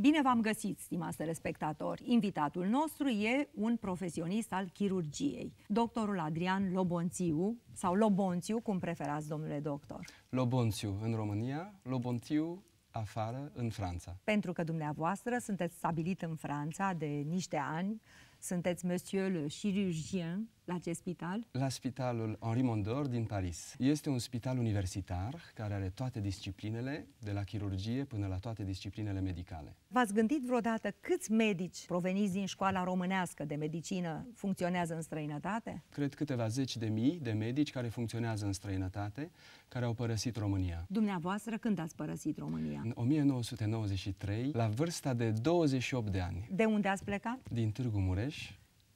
Bine v-am găsit, stimați telespectatori! Invitatul nostru e un profesionist al chirurgiei, doctorul Adrian Lobonțiu, sau Lobonțiu, cum preferați, domnule doctor. Lobonțiu în România, Lobonțiu afară, în Franța. Pentru că dumneavoastră sunteți stabilit în Franța de niște ani, sunteți monsieur le chirurgien, la ce spital? La spitalul Henri Mondor din Paris. Este un spital universitar care are toate disciplinele, de la chirurgie până la toate disciplinele medicale. V-ați gândit vreodată câți medici proveniți din școala românească de medicină funcționează în străinătate? Cred câteva zeci de mii de medici care funcționează în străinătate, care au părăsit România. Dumneavoastră când ați părăsit România? În 1993, la vârsta de 28 de ani. De unde ați plecat? Din Târgu Mureș,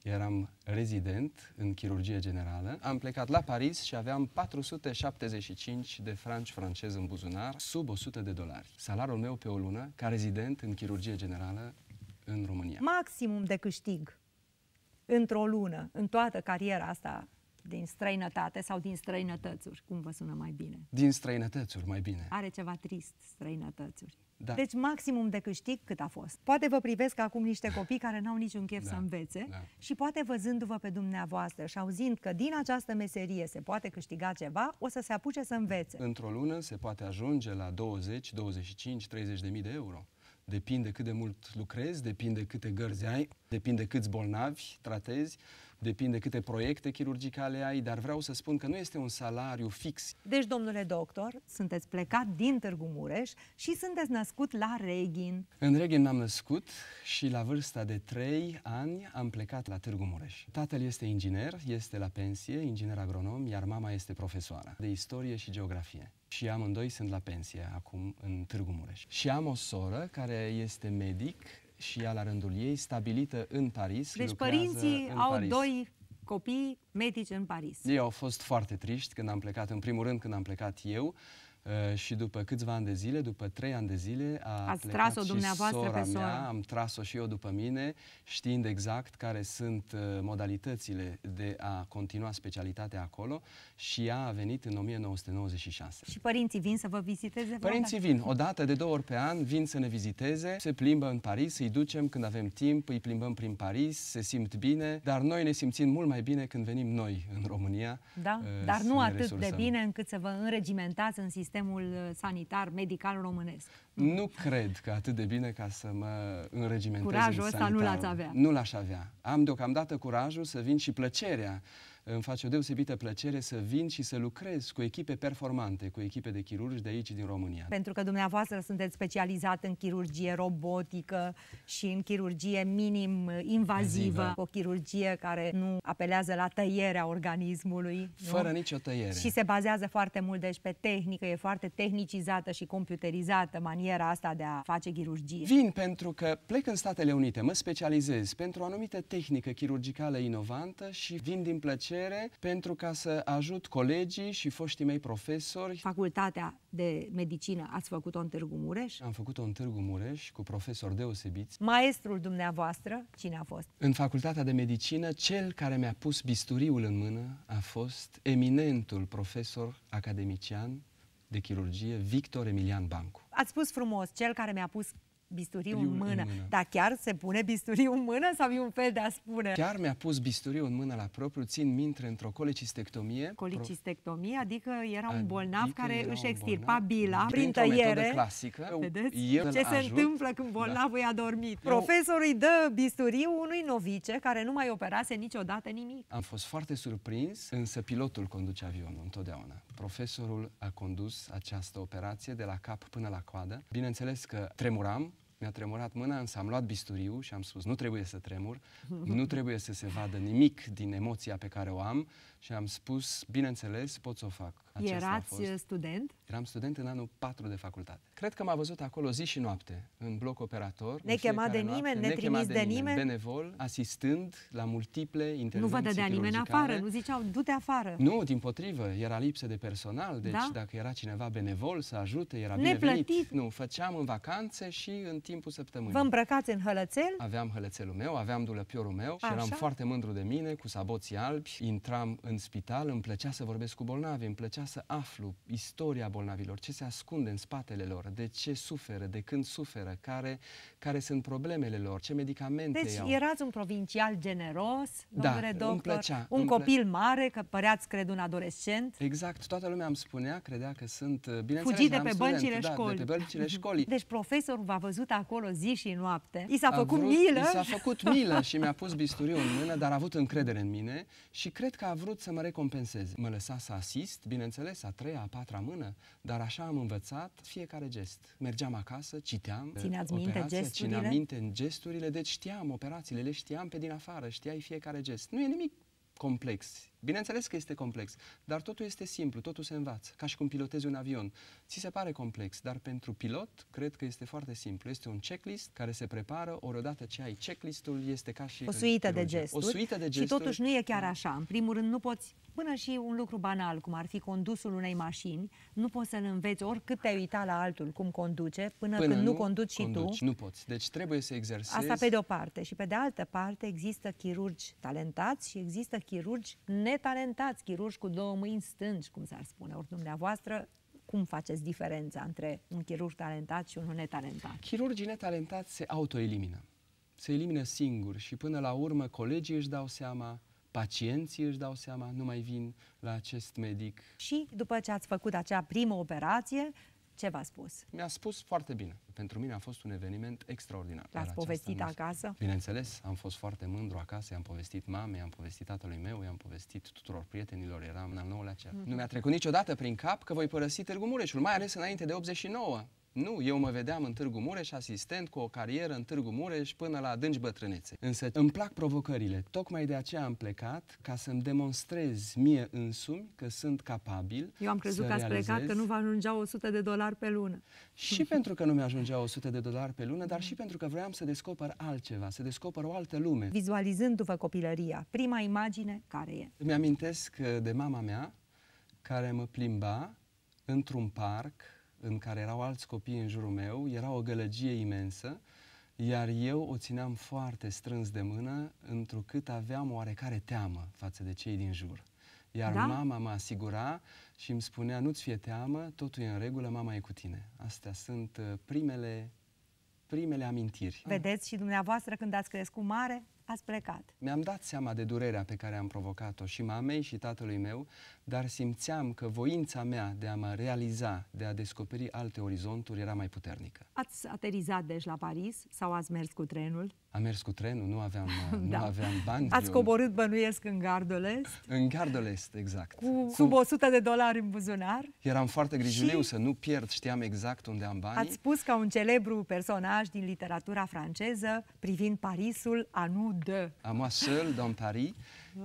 eram rezident în chirurgie generală, am plecat la Paris și aveam 475 de franci francezi în buzunar, sub 100 de dolari. Salarul meu pe o lună, ca rezident în chirurgie generală în România. Maximum de câștig într-o lună, în toată cariera asta din străinătate sau din străinătățuri? Cum vă sună mai bine? Din străinătățuri, mai bine. Are ceva trist, străinătățuri. Da. Deci maximum de câștig cât a fost. Poate vă privesc acum niște copii care n-au niciun chef da. să învețe da. și poate văzându-vă pe dumneavoastră și auzind că din această meserie se poate câștiga ceva, o să se apuce să învețe. Într-o lună se poate ajunge la 20, 25, 30 de mii de euro. Depinde cât de mult lucrezi, depinde câte gărzi ai, depinde câți bolnavi tratezi depinde câte proiecte chirurgicale ai, dar vreau să spun că nu este un salariu fix. Deci, domnule doctor, sunteți plecat din Târgu Mureș și sunteți născut la Reghin. În Reghin m-am născut și la vârsta de 3 ani am plecat la Târgu Mureș. Tatăl este inginer, este la pensie, inginer agronom, iar mama este profesoară de istorie și geografie și amândoi sunt la pensie acum în Târgu Mureș. Și am o soră care este medic și ea la rândul ei, stabilită în Paris. Deci părinții în au Paris. doi copii medici în Paris. Ei au fost foarte triști când am plecat, în primul rând când am plecat eu, uh, Uh, și după câțiva ani de zile, după trei ani de zile, a Ați plecat tras-o și dumneavoastră sora pe sora. mea, am tras-o și eu după mine, știind exact care sunt uh, modalitățile de a continua specialitatea acolo și ea a venit în 1996. Și părinții vin să vă viziteze? Părinții vin, o dată, de două ori pe an, vin să ne viziteze, se plimbă în Paris, îi ducem când avem timp, îi plimbăm prin Paris, se simt bine, dar noi ne simțim mult mai bine când venim noi în România. Da, uh, dar nu atât resursăm. de bine încât să vă înregimentați în sistem sistemul uh, sanitar, medical românesc. Nu cred că atât de bine ca să mă înregimentez Curajul în ăsta nu l-ați avea. Nu l-aș avea. Am deocamdată curajul să vin și plăcerea uh, îmi face o deosebită plăcere să vin și să lucrez cu echipe performante, cu echipe de chirurgi de aici din România. Pentru că dumneavoastră sunteți specializat în chirurgie robotică și în chirurgie minim invazivă, o chirurgie care nu apelează la tăierea organismului. Fără nu? nicio tăiere. Și se bazează foarte mult deci pe tehnică, e foarte tehnicizată și computerizată maniera asta de a face chirurgie. Vin pentru că plec în Statele Unite, mă specializez pentru o anumită tehnică chirurgicală inovantă și vin din plăcere plăcere pentru ca să ajut colegii și foștii mei profesori. Facultatea de medicină ați făcut-o în Târgu Mureș? Am făcut-o în Târgu Mureș cu profesori deosebiți. Maestrul dumneavoastră, cine a fost? În facultatea de medicină, cel care mi-a pus bisturiul în mână a fost eminentul profesor academician de chirurgie Victor Emilian Bancu. Ați spus frumos, cel care mi-a pus bisturiu în mână. în mână. Dar chiar se pune bisturiu în mână sau e un fel de a spune? Chiar mi-a pus bisturiu în mână la propriu, țin minte, într-o colicistectomie. Colicistectomie, adică era un adică bolnav care își extirpa bila prin tăiere. clasică. Vedeți eu ce se ajut. întâmplă când da. bolnavul da. e adormit? Eu... Profesorul îi dă bisturiu unui novice care nu mai operase niciodată nimic. Am fost foarte surprins, însă pilotul conduce avionul întotdeauna. Profesorul a condus această operație de la cap până la coadă. Bineînțeles că tremuram, mi-a tremurat mâna, însă am luat bisturiu și am spus, nu trebuie să tremur, nu trebuie să se vadă nimic din emoția pe care o am, și am spus, bineînțeles, pot să o fac. Acesta Erați a fost. Uh, student? Eram student în anul 4 de facultate. Cred că m-a văzut acolo zi și noapte, în bloc operator. Ne chema de nimeni, ne trimis de, de nimeni. Benevol, asistând la multiple intervenții Nu vă dădea nimeni afară, nu ziceau, du-te afară. Nu, din potrivă, era lipsă de personal, deci da? dacă era cineva benevol să ajute, era binevenit. Neplătit. Nu, făceam în vacanțe și în timpul săptămânii. Vă îmbrăcați în hălățel? Aveam hălățelul meu, aveam dulăpiorul meu Așa? și eram foarte mândru de mine, cu saboții albi, intram în în spital, îmi plăcea să vorbesc cu bolnavi, îmi plăcea să aflu istoria bolnavilor, ce se ascunde în spatele lor, de ce suferă, de când suferă, care, care sunt problemele lor, ce medicamente deci, iau. Deci erați un provincial generos, da, domnule da, Îmi plăcea, un copil plăcea. mare, că păreați, cred, un adolescent. Exact, toată lumea îmi spunea, credea că sunt, uh, bineînțeles, da, de pe student, băncile da, școlii. de pe băncile școlii. Deci profesorul v-a văzut acolo zi și noapte. I s-a făcut vrut, milă. I s-a făcut milă și mi-a pus bisturiu în mână, dar a avut încredere în mine și cred că a vrut să mă recompenseze. Mă lăsa să asist, bineînțeles, a treia, a patra mână, dar așa am învățat fiecare gest. Mergeam acasă, citeam Țineați minte gesturile? Țineam minte în gesturile, deci știam operațiile, le știam pe din afară, știai fiecare gest. Nu e nimic complex, Bineînțeles că este complex, dar totul este simplu, totul se învață, ca și cum pilotezi un avion. Ți se pare complex, dar pentru pilot cred că este foarte simplu. Este un checklist care se prepară, ori odată ce ai checklistul este ca și... O suită de gesturi. O suită de gesturi. Și totuși nu e chiar mm. așa. În primul rând nu poți, până și un lucru banal, cum ar fi condusul unei mașini, nu poți să-l înveți oricât te-ai uitat la altul cum conduce, până, până când nu, nu conduci și conduci, tu. Nu poți. Deci trebuie să exersezi. Asta pe de o parte. Și pe de altă parte există chirurgi talentați și există chirurgi ne netalentați, chirurgi cu două mâini stângi, cum s-ar spune, ori dumneavoastră, cum faceți diferența între un chirurg talentat și unul netalentat? Chirurgii netalentați se autoelimină. Se elimină singuri și până la urmă colegii își dau seama, pacienții își dau seama, nu mai vin la acest medic. Și după ce ați făcut acea primă operație, ce v-a spus? Mi-a spus foarte bine. Pentru mine a fost un eveniment extraordinar. L-ați povestit aceasta, acasă? Bineînțeles, am fost foarte mândru acasă, i-am povestit mamei, i-am povestit tatălui meu, i-am povestit tuturor prietenilor, eram în al nouălea cer. Mm. Nu mi-a trecut niciodată prin cap că voi părăsi Târgu Mureșul, mai ales înainte de 89. Nu, eu mă vedeam în Târgu Mureș, asistent cu o carieră în Târgu Mureș până la adânci bătrânețe. Însă îmi plac provocările, tocmai de aceea am plecat, ca să-mi demonstrez mie însumi că sunt capabil Eu am crezut că ați plecat că nu vă ajungea 100 de dolari pe lună. Și pentru că nu mi-ajungea 100 de dolari pe lună, dar și pentru că vreau să descoper altceva, să descoper o altă lume. Vizualizându-vă copilăria, prima imagine care e? Îmi amintesc uh, de mama mea, care mă plimba într-un parc în care erau alți copii în jurul meu, era o gălăgie imensă, iar eu o țineam foarte strâns de mână, întrucât aveam oarecare teamă față de cei din jur. Iar da? mama mă asigura și îmi spunea, nu-ți fie teamă, totul e în regulă, mama e cu tine. Astea sunt uh, primele primele amintiri. Vedeți și dumneavoastră când ați crescut mare, ați plecat. Mi-am dat seama de durerea pe care am provocat-o și mamei și tatălui meu, dar simțeam că voința mea de a mă realiza, de a descoperi alte orizonturi, era mai puternică. Ați aterizat deci la Paris sau ați mers cu trenul? Am mers cu trenul, nu aveam, da. nu aveam bani. Ați coborât, bănuiesc, în Gardolest? În Gardolest, exact. Cu sub 100 de dolari în buzunar? Eram foarte grijuliu și... să nu pierd, știam exact unde am bani. Ați spus ca un celebru personaj din literatura franceză, privind Parisul, a nu de. A moi seul, dans Paris.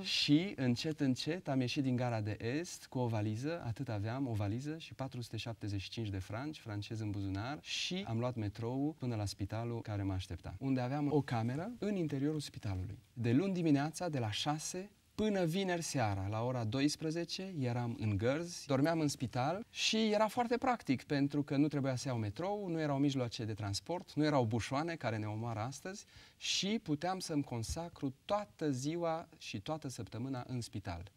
și încet, încet am ieșit din gara de est cu o valiză, atât aveam, o valiză și 475 de franci, francez în buzunar și am luat metrou până la spitalul care mă aștepta, unde aveam o cameră în interiorul spitalului. De luni dimineața, de la 6 Până vineri seara, la ora 12, eram în gărzi, dormeam în spital și era foarte practic, pentru că nu trebuia să iau metrou, nu erau mijloace de transport, nu erau bușoane care ne omoară astăzi și puteam să-mi consacru toată ziua și toată săptămâna în spital.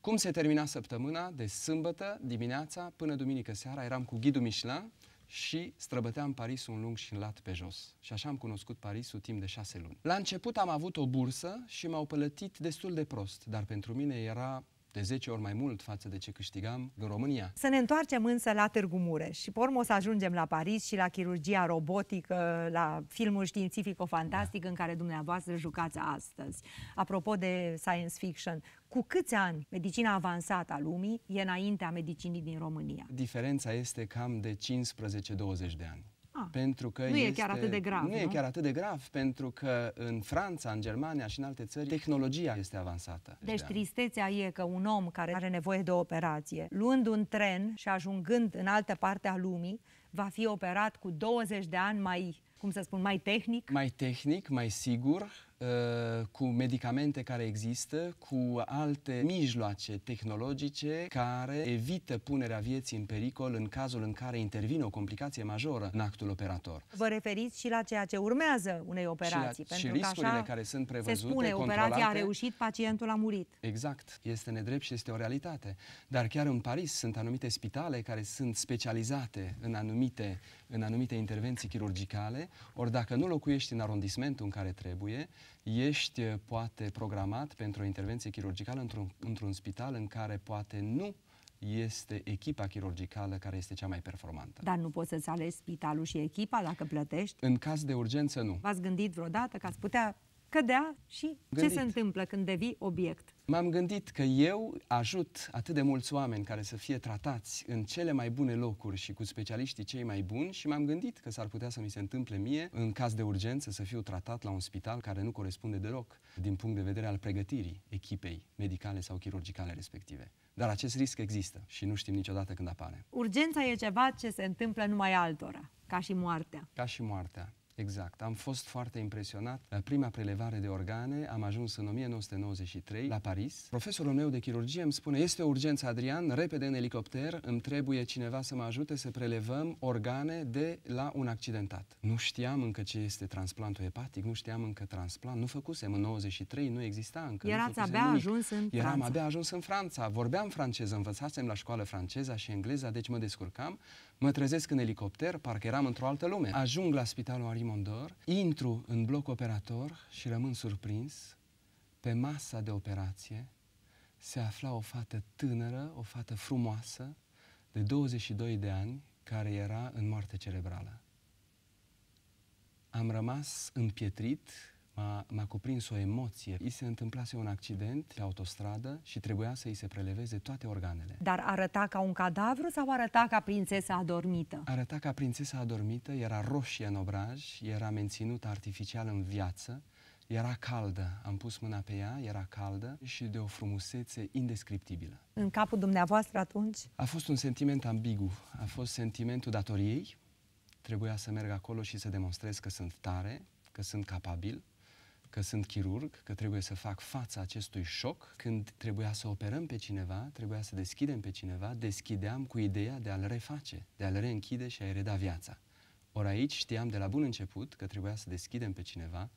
Cum se termina săptămâna? De sâmbătă dimineața până duminică seara eram cu ghidul Michelin și străbăteam Parisul în lung și în lat pe jos. Și așa am cunoscut Parisul timp de șase luni. La început am avut o bursă și m-au pălătit destul de prost, dar pentru mine era de 10 ori mai mult față de ce câștigam în România. Să ne întoarcem însă la Târgu Mureș și pe urmă o să ajungem la Paris și la chirurgia robotică, la filmul științifico-fantastic da. în care dumneavoastră jucați astăzi. Apropo de science fiction, cu câți ani medicina avansată a lumii e înaintea medicinii din România? Diferența este cam de 15-20 de ani. Ah, pentru că nu este, e chiar atât de grav. Nu, nu e chiar atât de grav, pentru că în Franța, în Germania și în alte țări, tehnologia este avansată. Deci de da. tristețea e că un om care are nevoie de o operație, luând un tren și ajungând în altă parte a lumii, va fi operat cu 20 de ani mai, cum să spun, mai tehnic? Mai tehnic, mai sigur, Uh, cu medicamente care există, cu alte mijloace tehnologice care evită punerea vieții în pericol în cazul în care intervine o complicație majoră în actul operator. Vă referiți și la ceea ce urmează unei operații, și la, pentru și că riscurile așa care sunt prevăzute, se spune, operația a reușit, pacientul a murit. Exact, este nedrept și este o realitate. Dar chiar în Paris sunt anumite spitale care sunt specializate în anumite, în anumite intervenții chirurgicale, ori dacă nu locuiești în arondismentul în care trebuie, ești eh, poate programat pentru o intervenție chirurgicală într-un, într-un spital în care poate nu este echipa chirurgicală care este cea mai performantă. Dar nu poți să-ți alegi spitalul și echipa dacă plătești? În caz de urgență, nu. V-ați gândit vreodată că ați putea cădea și gândit. ce se întâmplă când devii obiect? M-am gândit că eu ajut atât de mulți oameni care să fie tratați în cele mai bune locuri și cu specialiștii cei mai buni și m-am gândit că s-ar putea să mi se întâmple mie, în caz de urgență, să fiu tratat la un spital care nu corespunde deloc din punct de vedere al pregătirii echipei medicale sau chirurgicale respective. Dar acest risc există și nu știm niciodată când apare. Urgența e ceva ce se întâmplă numai altora, ca și moartea. Ca și moartea. Exact. Am fost foarte impresionat. La prima prelevare de organe am ajuns în 1993 la Paris. Profesorul meu de chirurgie îmi spune, este o urgență, Adrian, repede în elicopter, îmi trebuie cineva să mă ajute să prelevăm organe de la un accidentat. Nu știam încă ce este transplantul hepatic, nu știam încă transplant, nu făcusem în 93, nu exista încă. Erați abia nimic. ajuns în Eram Franța. abia ajuns în Franța, vorbeam franceză, învățasem la școală franceza și engleza, deci mă descurcam. Mă trezesc în elicopter, parcă eram într-o altă lume. Ajung la spitalul Arimondor, intru în bloc operator și rămân surprins. Pe masa de operație se afla o fată tânără, o fată frumoasă, de 22 de ani, care era în moarte cerebrală. Am rămas împietrit m-a, m-a cuprins o emoție. I se întâmplase un accident pe autostradă și trebuia să îi se preleveze toate organele. Dar arăta ca un cadavru sau arăta ca prințesa adormită? Arăta ca prințesa adormită, era roșie în obraj, era menținută artificial în viață, era caldă, am pus mâna pe ea, era caldă și de o frumusețe indescriptibilă. În capul dumneavoastră atunci? A fost un sentiment ambigu, a fost sentimentul datoriei, trebuia să merg acolo și să demonstrez că sunt tare, că sunt capabil, că sunt chirurg, că trebuie să fac fața acestui șoc. Când trebuia să operăm pe cineva, trebuia să deschidem pe cineva, deschideam cu ideea de a-l reface, de a-l reînchide și a-i reda viața. Ori aici știam de la bun început că trebuia să deschidem pe cineva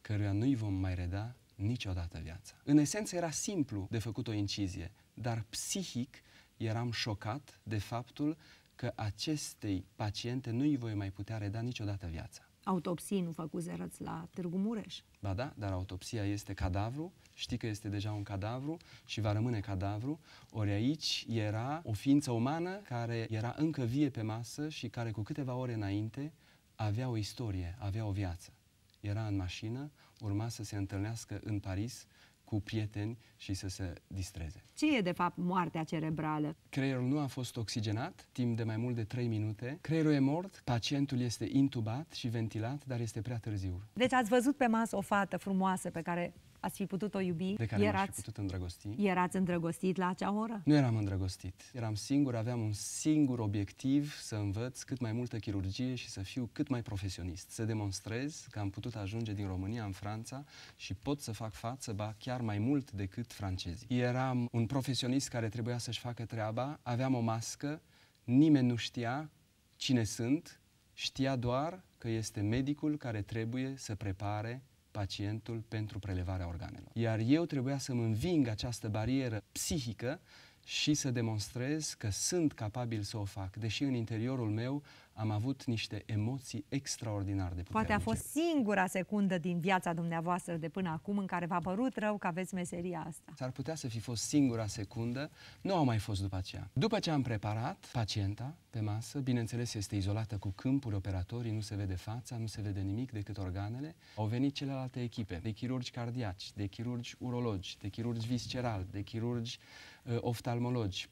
căruia nu-i vom mai reda niciodată viața. În esență era simplu de făcut o incizie, dar psihic eram șocat de faptul că acestei paciente nu-i voi mai putea reda niciodată viața autopsii nu făcuserăți la Târgu Mureș. Ba da, dar autopsia este cadavru, știi că este deja un cadavru și va rămâne cadavru, ori aici era o ființă umană care era încă vie pe masă și care cu câteva ore înainte avea o istorie, avea o viață. Era în mașină, urma să se întâlnească în Paris cu prieteni și să se distreze. Ce e de fapt moartea cerebrală? Creierul nu a fost oxigenat timp de mai mult de 3 minute. Creierul e mort, pacientul este intubat și ventilat, dar este prea târziu. Deci ați văzut pe masă o fată frumoasă pe care ați fi putut o iubi. De care erați, fi putut îndrăgosti. Erați îndrăgostit la acea oră? Nu eram îndrăgostit. Eram singur, aveam un singur obiectiv să învăț cât mai multă chirurgie și să fiu cât mai profesionist. Să demonstrez că am putut ajunge din România în Franța și pot să fac față, ba chiar mai mult decât francezii. Eram un profesionist care trebuia să-și facă treaba, aveam o mască, nimeni nu știa cine sunt, știa doar că este medicul care trebuie să prepare pacientul pentru prelevarea organelor. Iar eu trebuia să-mi înving această barieră psihică și să demonstrez că sunt capabil să o fac, deși în interiorul meu am avut niște emoții extraordinar de puternice. Poate a fost singura secundă din viața dumneavoastră de până acum în care v-a părut rău că aveți meseria asta. S-ar putea să fi fost singura secundă, nu au mai fost după aceea. După ce am preparat pacienta pe masă, bineînțeles este izolată cu câmpuri operatorii, nu se vede fața, nu se vede nimic decât organele, au venit celelalte echipe de chirurgi cardiaci, de chirurgi urologi, de chirurgi visceral, de chirurgi uh, oftalmologi,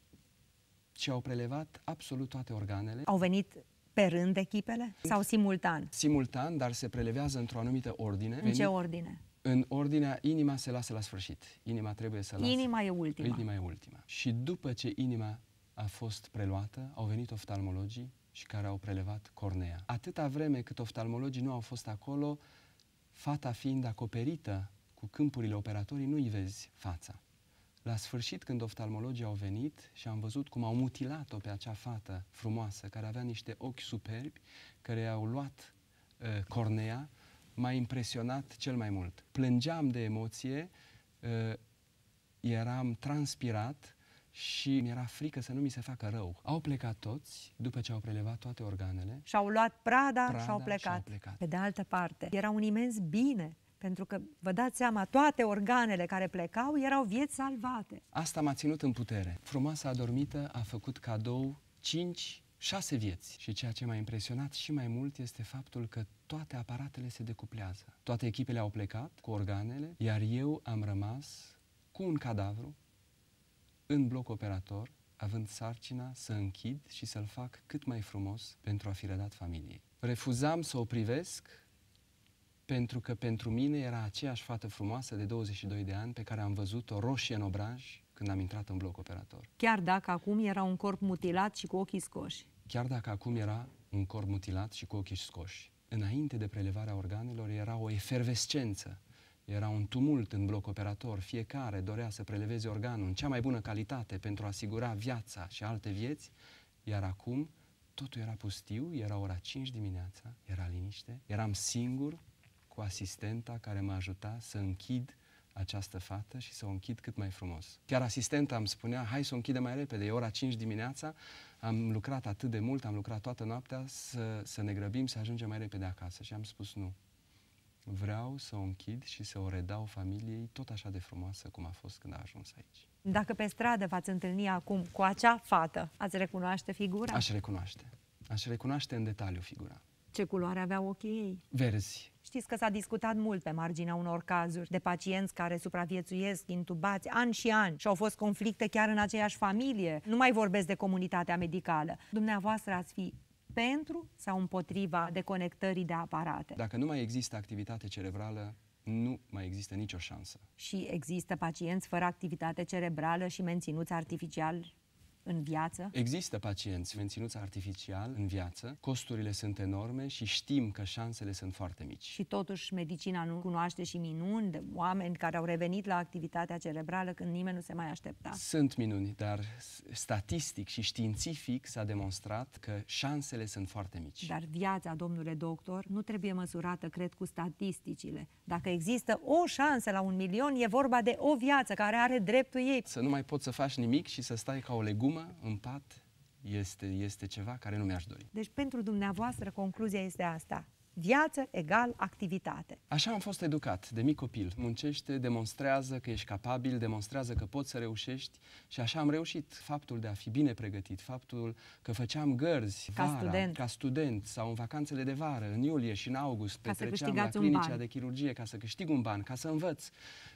și au prelevat absolut toate organele. Au venit pe rând echipele? Sau simultan? Simultan, dar se prelevează într-o anumită ordine. În ce ordine? În ordinea inima se lasă la sfârșit. Inima trebuie să lasă. Inima e ultima. Inima e ultima. Și după ce inima a fost preluată, au venit oftalmologii și care au prelevat cornea. Atâta vreme cât oftalmologii nu au fost acolo, fata fiind acoperită cu câmpurile operatorii, nu-i vezi fața. La sfârșit, când oftalmologii au venit și am văzut cum au mutilat-o pe acea fată frumoasă, care avea niște ochi superbi, care au luat uh, cornea, m-a impresionat cel mai mult. Plângeam de emoție, uh, eram transpirat și mi-era frică să nu mi se facă rău. Au plecat toți, după ce au prelevat toate organele. Și-au luat prada, prada și-au plecat. și-au plecat. Pe de altă parte, era un imens bine pentru că, vă dați seama, toate organele care plecau erau vieți salvate. Asta m-a ținut în putere. Frumoasa adormită a făcut cadou 5 șase vieți. Și ceea ce m-a impresionat și mai mult este faptul că toate aparatele se decuplează. Toate echipele au plecat cu organele, iar eu am rămas cu un cadavru în bloc operator, având sarcina să închid și să-l fac cât mai frumos pentru a fi redat familiei. Refuzam să o privesc pentru că pentru mine era aceeași fată frumoasă de 22 de ani pe care am văzut-o roșie în obraj când am intrat în bloc operator. Chiar dacă acum era un corp mutilat și cu ochii scoși. Chiar dacă acum era un corp mutilat și cu ochii scoși. Înainte de prelevarea organelor era o efervescență, era un tumult în bloc operator, fiecare dorea să preleveze organul în cea mai bună calitate pentru a asigura viața și alte vieți, iar acum totul era pustiu, era ora 5 dimineața, era liniște, eram singur, cu asistenta care m-a ajutat să închid această fată și să o închid cât mai frumos. Chiar asistenta îmi spunea, hai să o închidem mai repede, e ora 5 dimineața, am lucrat atât de mult, am lucrat toată noaptea, să, să ne grăbim, să ajungem mai repede acasă. Și am spus nu. Vreau să o închid și să o redau familiei tot așa de frumoasă cum a fost când a ajuns aici. Dacă pe stradă v-ați întâlni acum cu acea fată, ați recunoaște figura? Aș recunoaște. Aș recunoaște în detaliu figura. Ce culoare avea ochii ei? Verzi Știți că s-a discutat mult pe marginea unor cazuri de pacienți care supraviețuiesc, intubați ani și ani și au fost conflicte chiar în aceeași familie. Nu mai vorbesc de comunitatea medicală. Dumneavoastră ați fi pentru sau împotriva deconectării de aparate? Dacă nu mai există activitate cerebrală, nu mai există nicio șansă. Și există pacienți fără activitate cerebrală și menținuți artificial în viață? Există pacienți menținuți artificial în viață, costurile sunt enorme și știm că șansele sunt foarte mici. Și totuși medicina nu cunoaște și minuni de oameni care au revenit la activitatea cerebrală când nimeni nu se mai aștepta. Sunt minuni, dar statistic și științific s-a demonstrat că șansele sunt foarte mici. Dar viața, domnule doctor, nu trebuie măsurată, cred, cu statisticile. Dacă există o șansă la un milion, e vorba de o viață care are dreptul ei. Să nu mai poți să faci nimic și să stai ca o legumă glumă în pat este, este ceva care nu mi-aș dori. Deci pentru dumneavoastră concluzia este asta. Viață egal activitate. Așa am fost educat, de mic copil. Muncește, demonstrează că ești capabil, demonstrează că poți să reușești și așa am reușit. Faptul de a fi bine pregătit, faptul că făceam gărzi ca vara, student. ca student sau în vacanțele de vară, în iulie și în august, ca petreceam la clinica de chirurgie ca să câștig un ban, ca să învăț,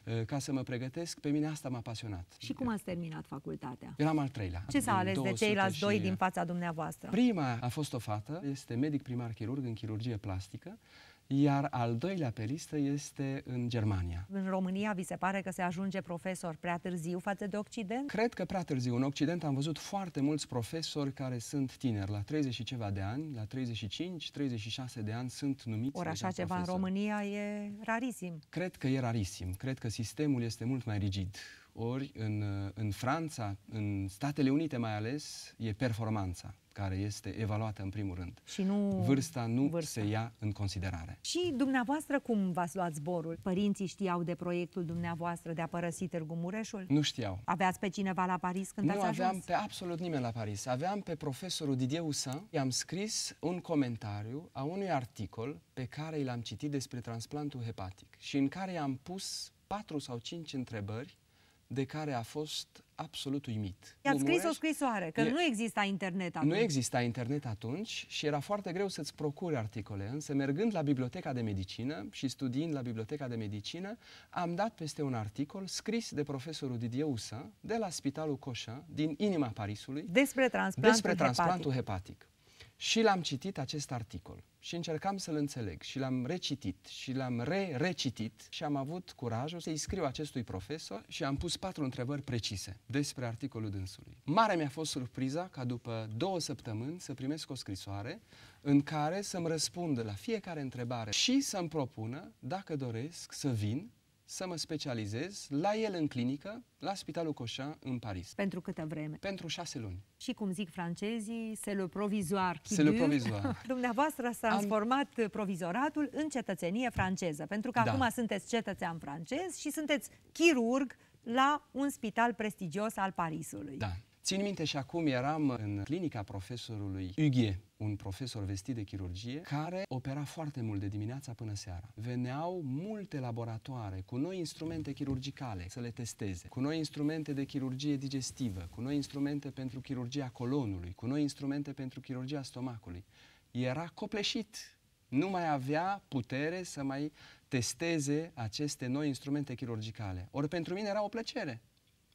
ă, ca să mă pregătesc, pe mine asta m-a pasionat. Și cum ați terminat facultatea? Eram al treilea. Ce s-a ales de ceilalți doi din fața dumneavoastră? Prima a fost o fată, este medic primar chirurg în chirurgie plastică fantastică, iar al doilea pe listă este în Germania. În România vi se pare că se ajunge profesor prea târziu față de Occident? Cred că prea târziu. În Occident am văzut foarte mulți profesori care sunt tineri, la 30 și ceva de ani, la 35, 36 de ani sunt numiți Ori așa ceva profesor. în România e rarisim. Cred că e rarisim. Cred că sistemul este mult mai rigid. Ori în, uh, în Franța, în Statele Unite mai ales, e performanța care este evaluată în primul rând. Și nu vârsta nu vârsta. se ia în considerare. Și dumneavoastră cum v-ați luat zborul? Părinții știau de proiectul dumneavoastră de a părăsi Târgu Mureșul? Nu știau. Aveați pe cineva la Paris când nu ați ajuns? Nu aveam pe absolut nimeni la Paris. Aveam pe profesorul Didier Usan. I-am scris un comentariu a unui articol pe care l-am citit despre transplantul hepatic și în care i-am pus patru sau cinci întrebări de care a fost absolut uimit. i a scris o scrisoare, că e, nu exista internet atunci. Nu exista internet atunci și era foarte greu să-ți procuri articole, însă mergând la Biblioteca de Medicină și studiind la Biblioteca de Medicină, am dat peste un articol scris de profesorul Didier Usa, de la Spitalul Coșă, din inima Parisului, despre transplantul, despre transplantul hepatic. hepatic. Și l-am citit acest articol și încercam să-l înțeleg și l-am recitit și l-am re-recitit și am avut curajul să-i scriu acestui profesor și am pus patru întrebări precise despre articolul dânsului. Mare mi-a fost surpriza ca după două săptămâni să primesc o scrisoare în care să-mi răspundă la fiecare întrebare și să-mi propună dacă doresc să vin să mă specializez la el în clinică, la Spitalul Coșa, în Paris. Pentru câtă vreme? Pentru șase luni. Și cum zic francezii, se le provizoar. Se le provizoar. Dumneavoastră s-a transformat Am... provizoratul în cetățenie franceză, pentru că da. acum sunteți cetățean francez și sunteți chirurg la un spital prestigios al Parisului. Da. Țin minte și acum eram în clinica profesorului Ughie, un profesor vestit de chirurgie, care opera foarte mult de dimineața până seara. Veneau multe laboratoare cu noi instrumente chirurgicale să le testeze, cu noi instrumente de chirurgie digestivă, cu noi instrumente pentru chirurgia colonului, cu noi instrumente pentru chirurgia stomacului. Era copleșit. Nu mai avea putere să mai testeze aceste noi instrumente chirurgicale. Ori pentru mine era o plăcere.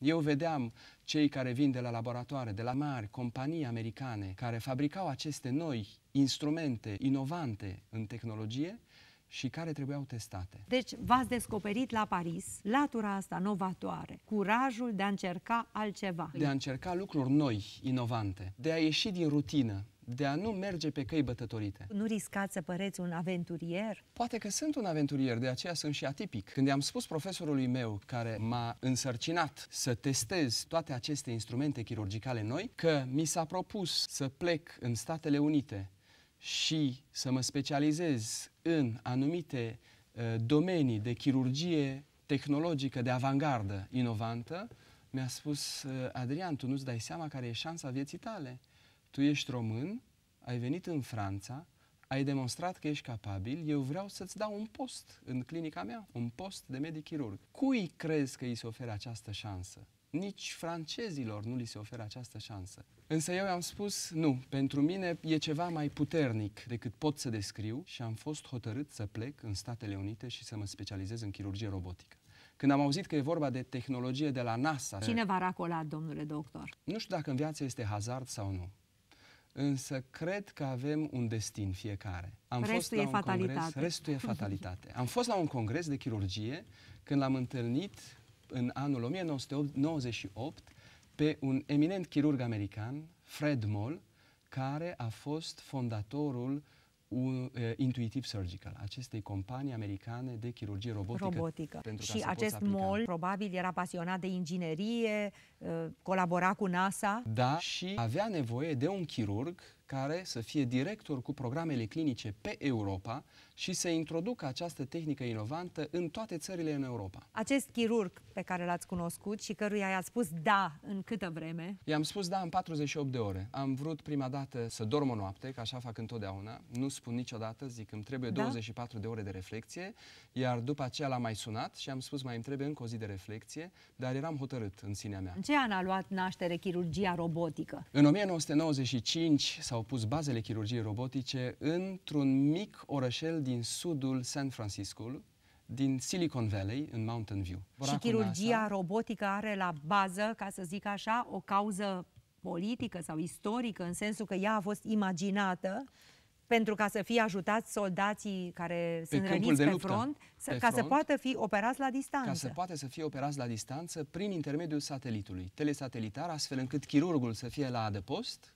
Eu vedeam cei care vin de la laboratoare, de la mari, companii americane, care fabricau aceste noi instrumente inovante în tehnologie și care trebuiau testate. Deci v-ați descoperit la Paris latura asta novatoare, curajul de a încerca altceva. De a încerca lucruri noi, inovante, de a ieși din rutină, de a nu merge pe căi bătătorite. Nu riscați să păreți un aventurier? Poate că sunt un aventurier, de aceea sunt și atipic. Când i-am spus profesorului meu, care m-a însărcinat să testez toate aceste instrumente chirurgicale noi, că mi s-a propus să plec în Statele Unite și să mă specializez în anumite uh, domenii de chirurgie tehnologică de avangardă, inovantă, mi-a spus, uh, Adrian, tu nu-ți dai seama care e șansa vieții tale tu ești român, ai venit în Franța, ai demonstrat că ești capabil, eu vreau să-ți dau un post în clinica mea, un post de medic chirurg. Cui crezi că îi se oferă această șansă? Nici francezilor nu li se oferă această șansă. Însă eu am spus, nu, pentru mine e ceva mai puternic decât pot să descriu și am fost hotărât să plec în Statele Unite și să mă specializez în chirurgie robotică. Când am auzit că e vorba de tehnologie de la NASA... Cine va racola, domnule doctor? Nu știu dacă în viață este hazard sau nu însă cred că avem un destin fiecare. Am restul fost la e un fatalitate. Congres, restul e fatalitate. Am fost la un congres de chirurgie când l-am întâlnit în anul 1998 pe un eminent chirurg american, Fred Moll, care a fost fondatorul Intuitive Surgical, acestei companii americane de chirurgie robotică. robotică. Pentru și acest mol probabil era pasionat de inginerie, colabora cu NASA. Da, și avea nevoie de un chirurg care să fie director cu programele clinice pe Europa și să introducă această tehnică inovantă în toate țările în Europa. Acest chirurg pe care l-ați cunoscut și căruia i-a spus da în câtă vreme? I-am spus da în 48 de ore. Am vrut prima dată să dorm o noapte, că așa fac întotdeauna. Nu spun niciodată, zic îmi trebuie da? 24 de ore de reflexie, iar după aceea l-am mai sunat și am spus mai îmi trebuie încă o zi de reflexie, dar eram hotărât în sinea mea. În ce an a luat naștere chirurgia robotică? În 1995 sau și-au pus bazele chirurgiei robotice într-un mic orășel din sudul San Francisco, din Silicon Valley, în Mountain View. Și chirurgia NASA, robotică are la bază, ca să zic așa, o cauză politică sau istorică, în sensul că ea a fost imaginată pentru ca să fie ajutați soldații care pe sunt răniți de pe luptă, front, să, pe ca front, să poată fi operați la distanță. Ca să poată să fie operați la distanță prin intermediul satelitului, telesatelitar, astfel încât chirurgul să fie la adăpost,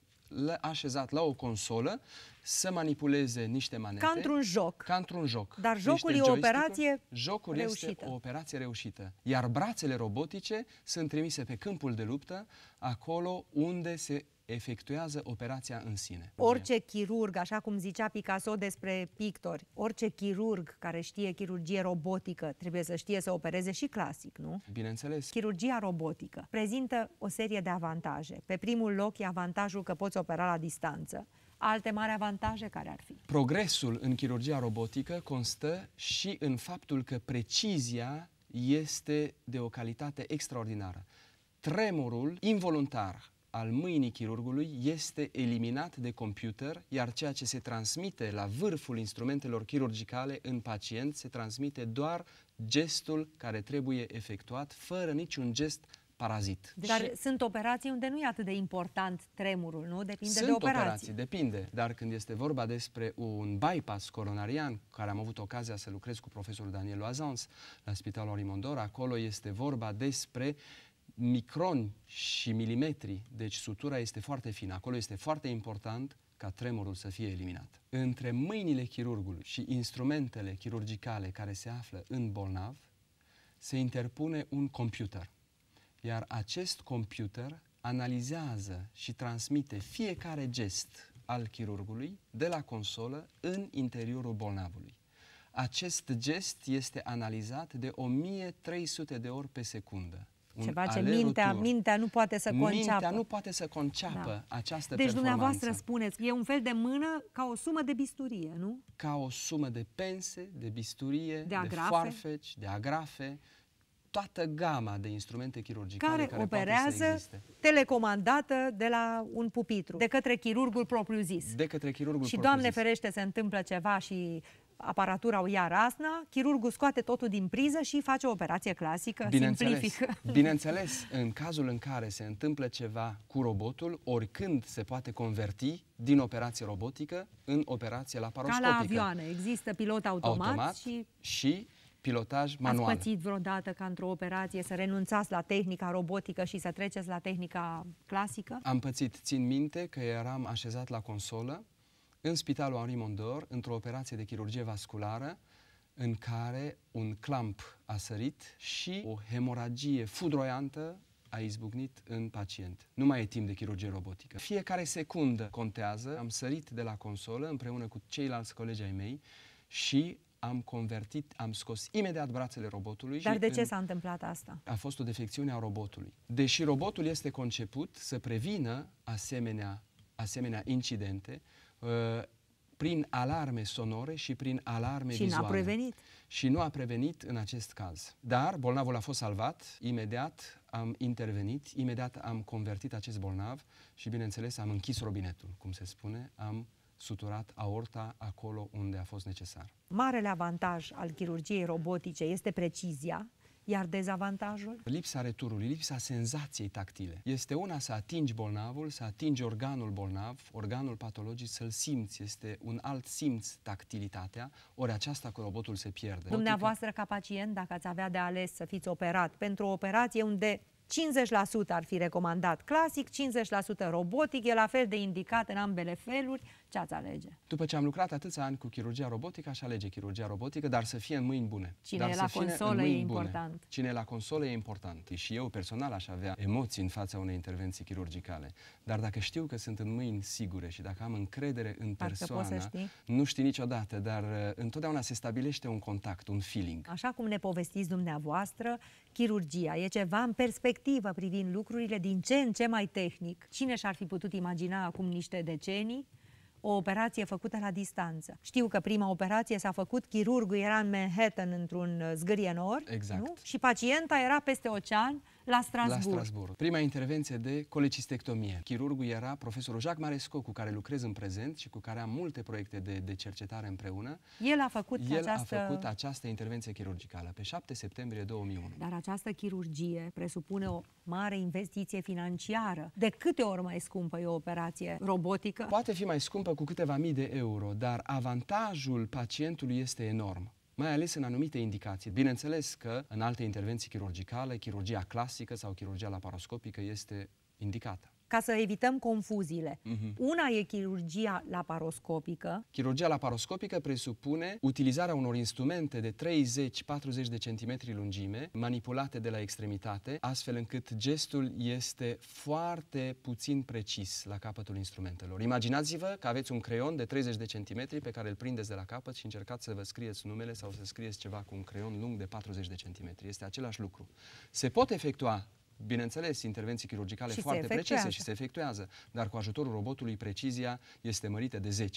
așezat la o consolă să manipuleze niște manete. Ca într-un joc. Ca într-un joc. Dar jocul e o operație Jocul reușită. este o operație reușită. Iar brațele robotice sunt trimise pe câmpul de luptă, acolo unde se efectuează operația în sine. Orice chirurg, așa cum zicea Picasso despre pictori, orice chirurg care știe chirurgie robotică trebuie să știe să opereze și clasic, nu? Bineînțeles. Chirurgia robotică prezintă o serie de avantaje. Pe primul loc e avantajul că poți opera la distanță. Alte mari avantaje care ar fi? Progresul în chirurgia robotică constă și în faptul că precizia este de o calitate extraordinară. Tremurul involuntar al mâinii chirurgului este eliminat de computer, iar ceea ce se transmite la vârful instrumentelor chirurgicale în pacient se transmite doar gestul care trebuie efectuat, fără niciun gest parazit. Deci, dar sunt operații unde nu e atât de important tremurul, nu? Depinde sunt de operații. operații, depinde. Dar când este vorba despre un bypass coronarian, care am avut ocazia să lucrez cu profesorul Daniel Loazans la Spitalul Orimondor, acolo este vorba despre uh, microni și milimetri, deci sutura este foarte fină. Acolo este foarte important ca tremurul să fie eliminat. Între mâinile chirurgului și instrumentele chirurgicale care se află în bolnav, se interpune un computer. Iar acest computer analizează și transmite fiecare gest al chirurgului de la consolă în interiorul bolnavului. Acest gest este analizat de 1300 de ori pe secundă. Ceva ce mintea, mintea nu poate să conceapă. Mintea nu poate să conceapă da. această deci, dumneavoastră spuneți, e un fel de mână ca o sumă de bisturie, nu? Ca o sumă de pense, de bisturie, de, agrafe. de foarfeci, de agrafe, toată gama de instrumente chirurgicale care, care operează să telecomandată de la un pupitru, de către chirurgul propriu-zis. De către chirurgul Și propriu-zis. Doamne ferește, se întâmplă ceva și aparatura o ia rasna, chirurgul scoate totul din priză și face o operație clasică, Bineînțeles. simplifică. Bineînțeles, în cazul în care se întâmplă ceva cu robotul, oricând se poate converti din operație robotică în operație laparoscopică. Ca la avioane, există pilot automat, automat și... și pilotaj manual. Ați pățit vreodată ca într-o operație să renunțați la tehnica robotică și să treceți la tehnica clasică? Am pățit. Țin minte că eram așezat la consolă în spitalul Henri Mondor, într-o operație de chirurgie vasculară, în care un clamp a sărit și o hemoragie fudroiantă a izbucnit în pacient. Nu mai e timp de chirurgie robotică. Fiecare secundă contează. Am sărit de la consolă împreună cu ceilalți colegi ai mei și am convertit, am scos imediat brațele robotului. Dar de ce s-a întâmplat asta? A fost o defecțiune a robotului. Deși robotul este conceput să prevină asemenea, asemenea incidente, Uh, prin alarme sonore și prin alarme și vizuale. Și nu a prevenit. Și nu a prevenit în acest caz. Dar bolnavul a fost salvat, imediat am intervenit, imediat am convertit acest bolnav și, bineînțeles, am închis robinetul, cum se spune, am suturat aorta acolo unde a fost necesar. Marele avantaj al chirurgiei robotice este precizia, iar dezavantajul? Lipsa returului, lipsa senzației tactile. Este una să atingi bolnavul, să atingi organul bolnav, organul patologic, să-l simți. Este un alt simț tactilitatea, ori aceasta cu robotul se pierde. Dumneavoastră, ca pacient, dacă ați avea de ales să fiți operat pentru o operație unde 50% ar fi recomandat clasic, 50% robotic, e la fel de indicat în ambele feluri. Ce ați alege? După ce am lucrat atâția ani cu chirurgia robotică, aș alege chirurgia robotică, dar să fie în mâini bune. Cine dar e la consolă e important. Bune. Cine e la consolă e important. Și eu personal aș avea emoții în fața unei intervenții chirurgicale. Dar dacă știu că sunt în mâini sigure și dacă am încredere în persoană, știi. nu știi niciodată, dar uh, întotdeauna se stabilește un contact, un feeling. Așa cum ne povestiți dumneavoastră, chirurgia. E ceva în perspectivă privind lucrurile din ce în ce mai tehnic. Cine și-ar fi putut imagina acum niște decenii o operație făcută la distanță. Știu că prima operație s-a făcut, chirurgul era în Manhattan într-un uh, zgârie nor exact. nu? și pacienta era peste ocean la Strasburg. La Strasburg. Prima intervenție de colecistectomie. Chirurgul era profesorul Jacques Maresco, cu care lucrez în prezent și cu care am multe proiecte de, de cercetare împreună. El a făcut El această... a făcut această intervenție chirurgicală pe 7 septembrie 2001. Dar această chirurgie presupune o mare investiție financiară. De câte ori mai scumpă e o operație robotică? Poate fi mai scumpă cu câteva mii de euro, dar avantajul pacientului este enorm mai ales în anumite indicații. Bineînțeles că în alte intervenții chirurgicale, chirurgia clasică sau chirurgia laparoscopică este indicată ca să evităm confuziile. Uh-huh. Una e chirurgia laparoscopică. Chirurgia laparoscopică presupune utilizarea unor instrumente de 30-40 de centimetri lungime, manipulate de la extremitate, astfel încât gestul este foarte puțin precis la capătul instrumentelor. Imaginați-vă că aveți un creion de 30 de centimetri pe care îl prindeți de la capăt și încercați să vă scrieți numele sau să scrieți ceva cu un creion lung de 40 de centimetri. Este același lucru. Se pot efectua bineînțeles, intervenții chirurgicale și foarte precise și se efectuează, dar cu ajutorul robotului precizia este mărită de 10-15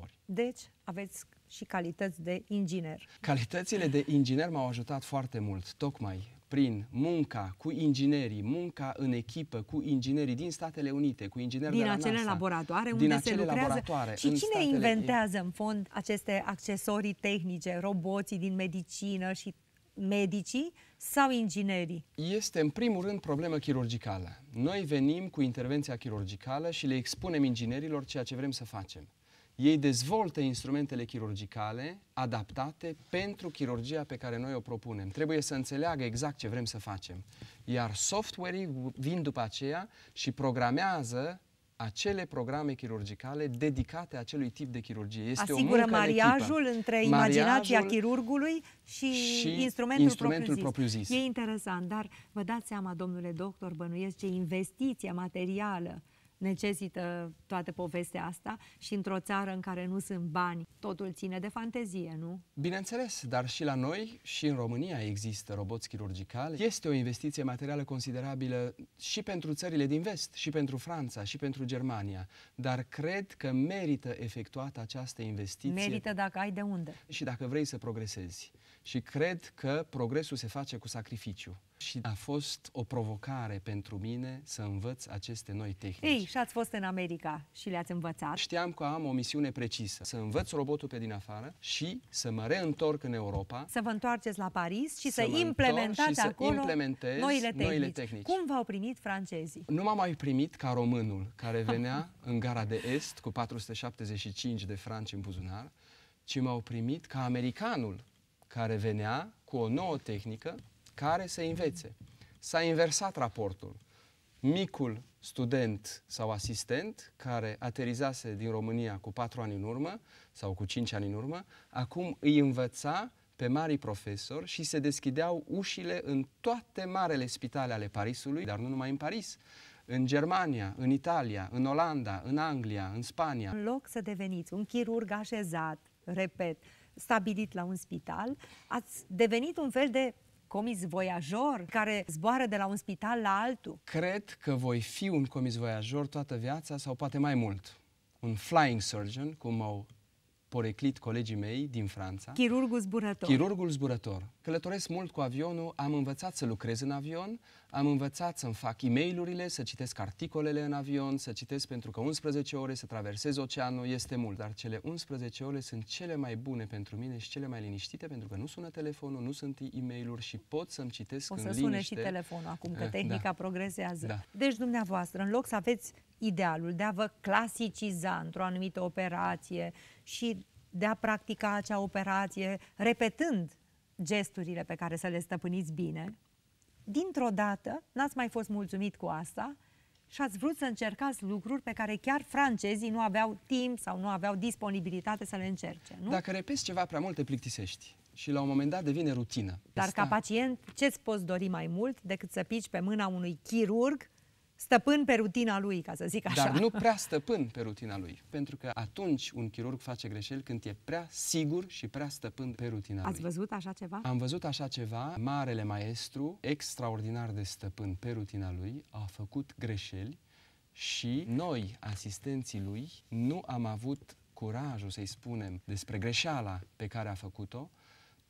ori. Deci, aveți și calități de inginer. Calitățile de inginer m-au ajutat foarte mult, tocmai prin munca cu inginerii, munca în echipă cu inginerii din Statele Unite, cu ingineri din de la acele NASA, laboratoare unde din acele se lucrează. Laboratoare, și cine statele... inventează în fond aceste accesorii tehnice, roboții din medicină și medicii sau inginerii? Este, în primul rând, problemă chirurgicală. Noi venim cu intervenția chirurgicală și le expunem inginerilor ceea ce vrem să facem. Ei dezvoltă instrumentele chirurgicale adaptate pentru chirurgia pe care noi o propunem. Trebuie să înțeleagă exact ce vrem să facem. Iar software-ii vin după aceea și programează acele programe chirurgicale dedicate acelui tip de chirurgie. Este Asigură o mariajul echipă. între imaginația mariajul chirurgului și, și instrumentul, instrumentul propriu-zis. E interesant, dar vă dați seama, domnule doctor, bănuiesc ce investiție materială necesită toată povestea asta și într-o țară în care nu sunt bani, totul ține de fantezie, nu? Bineînțeles, dar și la noi și în România există roboți chirurgicali. Este o investiție materială considerabilă și pentru țările din vest, și pentru Franța, și pentru Germania, dar cred că merită efectuată această investiție. Merită dacă ai de unde. Și dacă vrei să progresezi și cred că progresul se face cu sacrificiu. Și a fost o provocare pentru mine să învăț aceste noi tehnici. Ei, și ați fost în America și le-ați învățat. Știam că am o misiune precisă, să învăț robotul pe din afară și să mă reîntorc în Europa. Să vă întoarceți la Paris și să, să implementați și să acolo implementez noile tehnici. noile tehnici. Cum v-au primit francezii? Nu m-am mai primit ca românul care venea în gara de est cu 475 de franci în buzunar, ci m-au primit ca americanul care venea cu o nouă tehnică care să învețe. S-a inversat raportul. Micul student sau asistent care aterizase din România cu patru ani în urmă sau cu cinci ani în urmă, acum îi învăța pe mari profesori și se deschideau ușile în toate marele spitale ale Parisului, dar nu numai în Paris, în Germania, în Italia, în Olanda, în Anglia, în Spania. În loc să deveniți un chirurg așezat, repet, stabilit la un spital. Ați devenit un fel de comis voiajor care zboară de la un spital la altul? Cred că voi fi un comis voiajor toată viața sau poate mai mult. Un flying surgeon, cum au poreclit colegii mei din Franța. Chirurgul zburător. Chirurgul zburător. Călătoresc mult cu avionul, am învățat să lucrez în avion, am învățat să-mi fac e urile să citesc articolele în avion, să citesc pentru că 11 ore să traversez oceanul este mult, dar cele 11 ore sunt cele mai bune pentru mine și cele mai liniștite pentru că nu sună telefonul, nu sunt e mail și pot să-mi citesc o să în liniște. O să sune și telefonul acum că eh, tehnica da. progresează. Da. Deci dumneavoastră, în loc să aveți idealul de a vă clasiciza într-o anumită operație și de a practica acea operație repetând gesturile pe care să le stăpâniți bine, dintr-o dată n-ați mai fost mulțumit cu asta și ați vrut să încercați lucruri pe care chiar francezii nu aveau timp sau nu aveau disponibilitate să le încerce. Nu? Dacă repezi ceva prea mult, te plictisești și la un moment dat devine rutină. Dar Asta... ca pacient, ce-ți poți dori mai mult decât să pici pe mâna unui chirurg stăpân pe rutina lui, ca să zic așa. Dar nu prea stăpân pe rutina lui, pentru că atunci un chirurg face greșeli când e prea sigur și prea stăpân pe rutina Ați lui. Ați văzut așa ceva? Am văzut așa ceva. Marele maestru, extraordinar de stăpân pe rutina lui, a făcut greșeli și noi, asistenții lui, nu am avut curajul să-i spunem despre greșeala pe care a făcut-o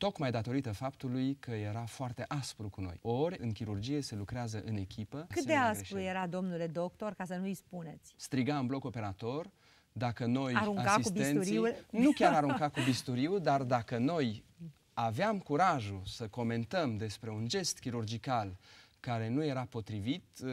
tocmai datorită faptului că era foarte aspru cu noi. Ori, în chirurgie se lucrează în echipă. Cât de aspru greșeli. era, domnule doctor, ca să nu-i spuneți? Striga în bloc operator, dacă noi arunca asistenții... Cu bisturiul. Nu chiar arunca cu bisturiu, dar dacă noi aveam curajul să comentăm despre un gest chirurgical care nu era potrivit, uh,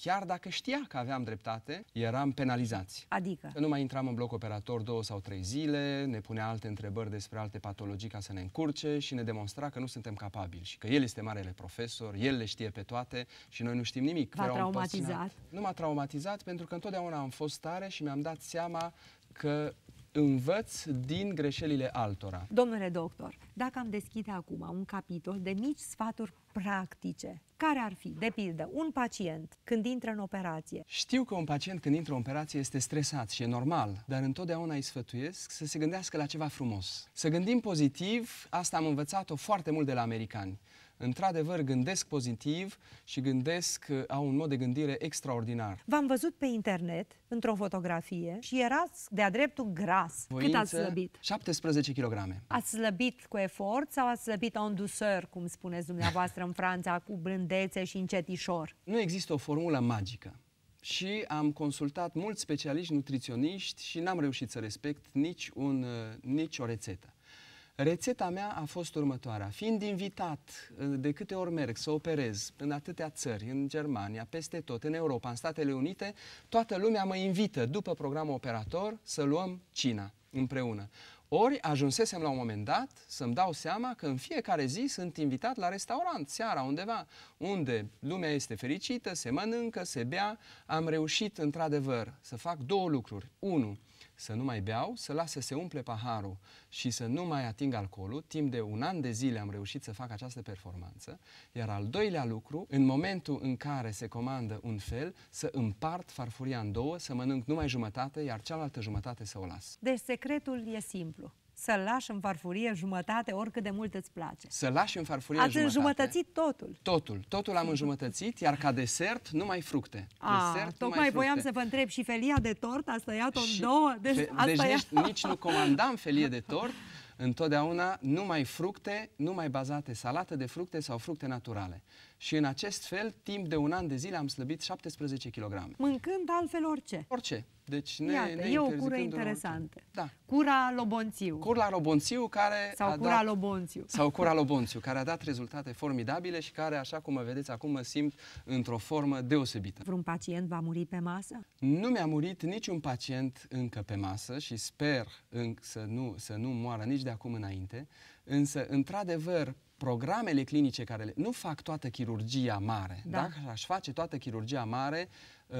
chiar dacă știa că aveam dreptate, eram penalizați. Adică? Nu mai intram în bloc operator două sau trei zile, ne punea alte întrebări despre alte patologii ca să ne încurce și ne demonstra că nu suntem capabili și că el este marele profesor, el le știe pe toate și noi nu știm nimic. V-a traumatizat? Nu m-a traumatizat pentru că întotdeauna am fost tare și mi-am dat seama că învăț din greșelile altora. Domnule doctor, dacă am deschide acum un capitol de mici sfaturi practice, care ar fi, de pildă, un pacient când intră în operație? Știu că un pacient când intră în operație este stresat și e normal, dar întotdeauna îi sfătuiesc să se gândească la ceva frumos. Să gândim pozitiv, asta am învățat-o foarte mult de la americani într-adevăr gândesc pozitiv și gândesc, uh, au un mod de gândire extraordinar. V-am văzut pe internet, într-o fotografie, și erați de-a dreptul gras. Voință, Cât ați slăbit? 17 kg. Ați slăbit cu efort sau ați slăbit en douceur, cum spuneți dumneavoastră în Franța, cu blândețe și încetișor? Nu există o formulă magică și am consultat mulți specialiști nutriționiști și n-am reușit să respect nici, un, uh, nici o rețetă. Rețeta mea a fost următoarea. Fiind invitat uh, de câte ori merg să operez în atâtea țări, în Germania, peste tot, în Europa, în Statele Unite, toată lumea mă invită după programul operator să luăm cina împreună. Ori ajunsesem la un moment dat să-mi dau seama că în fiecare zi sunt invitat la restaurant, seara, undeva, unde lumea este fericită, se mănâncă, se bea. Am reușit, într-adevăr, să fac două lucruri. Unu, să nu mai beau, să las să se umple paharul și să nu mai ating alcoolul. Timp de un an de zile am reușit să fac această performanță. Iar al doilea lucru, în momentul în care se comandă un fel, să împart farfuria în două, să mănânc numai jumătate, iar cealaltă jumătate să o las. Deci secretul e simplu să lași în farfurie jumătate, oricât de mult îți place. Să lași în farfurie Ați jumătate. înjumătățit totul. Totul. Totul am înjumătățit, iar ca desert, numai fructe. A, desert, tocmai numai voiam să vă întreb și felia de tort, asta, tăiat-o în două? Deci, fe, deci nici, nici nu comandam felie de tort, întotdeauna numai fructe, numai bazate, salată de fructe sau fructe naturale. Și în acest fel, timp de un an de zile am slăbit 17 kg. Mâncând altfel orice. Orice. Deci ne, Iată, ne e o cură interesantă. Da. Cura Lobonțiu. Cura Lobonțiu care sau a cura dat, Lobonțiu. Sau cura Lobonțiu, care a dat rezultate formidabile și care, așa cum mă vedeți acum, mă simt într-o formă deosebită. Vreun pacient va muri pe masă? Nu mi-a murit niciun pacient încă pe masă și sper să, nu, să nu moară nici de acum înainte, însă, într-adevăr, programele clinice care le, nu fac toată chirurgia mare. Da. Dacă aș face toată chirurgia mare,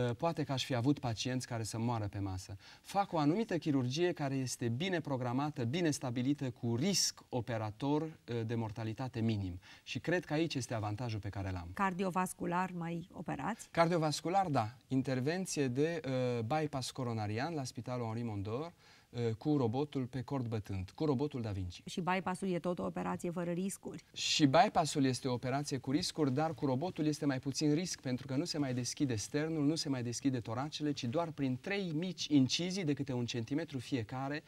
Ă, poate că aș fi avut pacienți care să moară pe masă. Fac o anumită chirurgie care este bine programată, bine stabilită, cu risc operator ă, de mortalitate minim. Și cred că aici este avantajul pe care l-am. Cardiovascular mai operați? Cardiovascular, da. Intervenție de uh, bypass coronarian la Spitalul Henri Mondor, uh, cu robotul pe cord bătând, cu robotul Da Vinci. Și bypassul e tot o operație fără riscuri? Și bypassul este o operație cu riscuri, dar cu robotul este mai puțin risc, pentru că nu se mai deschide sternul, nu se mai deschide toracele, ci doar prin trei mici incizii de câte un centimetru fiecare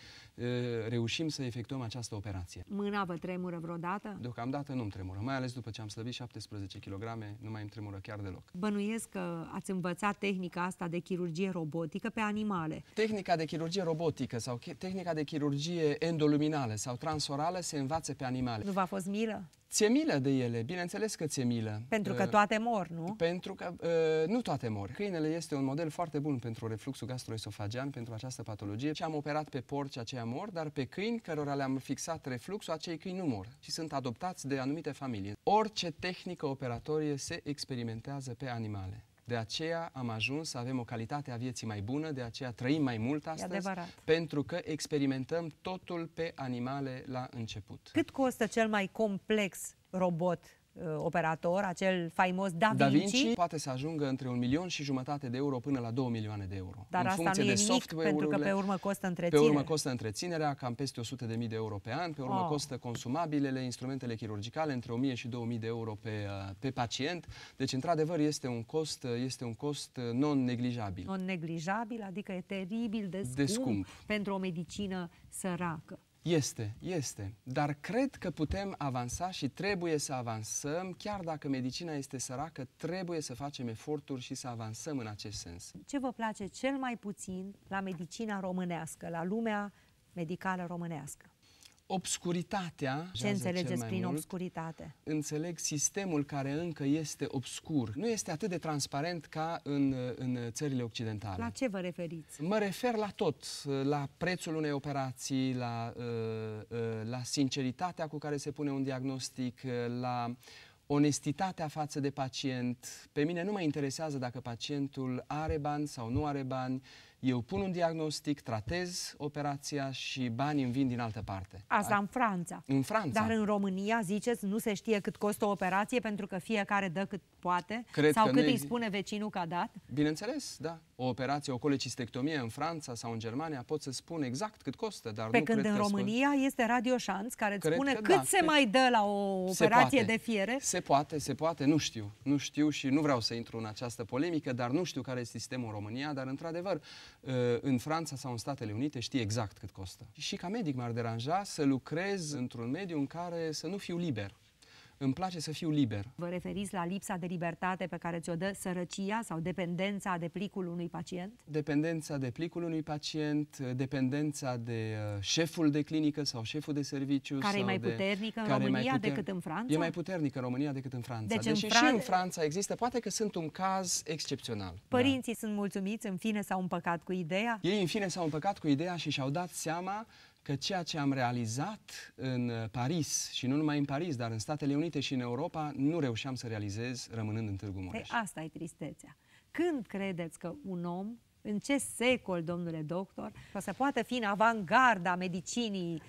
reușim să efectuăm această operație. Mâna vă tremură vreodată? Deocamdată nu-mi tremură, mai ales după ce am slăbit 17 kg, nu mai îmi tremură chiar deloc. Bănuiesc că ați învățat tehnica asta de chirurgie robotică pe animale. Tehnica de chirurgie robotică sau sau tehnica de chirurgie endoluminală sau transorală se învață pe animale. Nu v-a fost milă? Ți-e milă de ele, bineînțeles că ți-e milă. Pentru că uh, toate mor, nu? Pentru că uh, nu toate mor. Câinele este un model foarte bun pentru refluxul gastroesofagian, pentru această patologie. Și am operat pe porci aceia mor, dar pe câini cărora le-am fixat refluxul, acei câini nu mor și sunt adoptați de anumite familii. Orice tehnică operatorie se experimentează pe animale. De aceea am ajuns să avem o calitate a vieții mai bună, de aceea trăim mai mult astăzi, pentru că experimentăm totul pe animale la început. Cât costă cel mai complex robot Uh, operator, acel faimos Da, da Vinci. Da Vinci poate să ajungă între un milion și jumătate de euro până la 2 milioane de euro. Dar în asta funcție nu e de nimic, pentru că pe urmă costă întreținerea. Pe urmă costă întreținerea, cam peste 100.000 de, de euro pe an, pe urmă oh. costă consumabilele, instrumentele chirurgicale, între 1.000 și 2.000 de euro pe, uh, pe pacient. Deci, într-adevăr, este un cost, uh, este un cost non-neglijabil. Non-neglijabil, adică e teribil de scump, de scump. pentru o medicină săracă. Este, este. Dar cred că putem avansa și trebuie să avansăm, chiar dacă medicina este săracă, trebuie să facem eforturi și să avansăm în acest sens. Ce vă place cel mai puțin la medicina românească, la lumea medicală românească? obscuritatea. Ce înțelegeți prin mult, obscuritate? Înțeleg sistemul care încă este obscur. Nu este atât de transparent ca în, în țările occidentale. La ce vă referiți? Mă refer la tot. La prețul unei operații, la, uh, uh, la sinceritatea cu care se pune un diagnostic, uh, la onestitatea față de pacient. Pe mine nu mă interesează dacă pacientul are bani sau nu are bani, eu pun un diagnostic, tratez operația și banii îmi vin din altă parte. Asta Ar... Da? în Franța. În Franța. Dar în România, ziceți, nu se știe cât costă o operație pentru că fiecare dă cât poate? Cred sau cât noi... îi spune vecinul că a dat? Bineînțeles, da. O operație, o colecistectomie în Franța sau în Germania pot să spun exact cât costă, dar Pe nu când cred în că România spun... este Radio Șanț care îți spune spune cât da, se mai dă la o operație de fiere? Se poate, se poate, nu știu. Nu știu și nu vreau să intru în această polemică, dar nu știu care este sistemul în România, dar într-adevăr Uh, în Franța sau în Statele Unite știi exact cât costă. Și ca medic m-ar deranja să lucrez într-un mediu în care să nu fiu liber îmi place să fiu liber. Vă referiți la lipsa de libertate pe care ți-o dă sărăcia sau dependența de plicul unui pacient? Dependența de plicul unui pacient, dependența de uh, șeful de clinică sau șeful de serviciu. Care e mai puternică în România puternic... decât în Franța? E mai puternică în România decât în Franța. Deci Deși în Fran... și în Franța există, poate că sunt un caz excepțional. Da. Părinții da. sunt mulțumiți, în fine s-au împăcat cu ideea? Ei în fine s-au împăcat cu ideea și și-au dat seama că ceea ce am realizat în uh, Paris și nu numai în Paris, dar în Statele Unite și în Europa, nu reușeam să realizez rămânând în Târgu Mureș. Pe păi asta e tristețea. Când credeți că un om, în ce secol, domnule doctor, o să poată fi în avangarda medicinii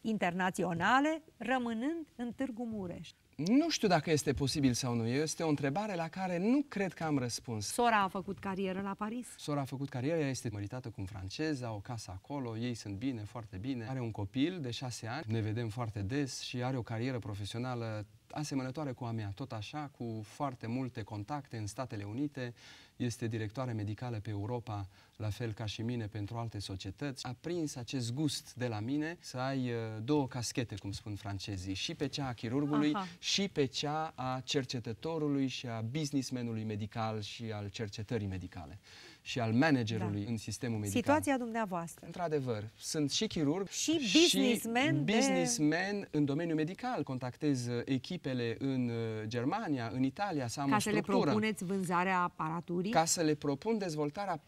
internaționale, rămânând în Târgu Mureș? Nu știu dacă este posibil sau nu. Este o întrebare la care nu cred că am răspuns. Sora a făcut carieră la Paris? Sora a făcut carieră, ea este măritată cu un francez, au o casă acolo, ei sunt bine, foarte bine. Are un copil de șase ani, ne vedem foarte des și are o carieră profesională asemănătoare cu a mea, tot așa, cu foarte multe contacte în Statele Unite. Este directoare medicală pe Europa la fel ca și mine pentru alte societăți, a prins acest gust de la mine să ai uh, două caschete, cum spun francezii, și pe cea a chirurgului Aha. și pe cea a cercetătorului și a businessmenului medical și al cercetării medicale și al managerului da. în sistemul medical. Situația dumneavoastră. Într-adevăr, sunt și chirurg și businessman, și businessman de... în domeniul medical. Contactez uh, echipele în uh, Germania, în Italia, să am Ca o structură. le propuneți vânzarea aparaturii? Ca să le propun dezvoltarea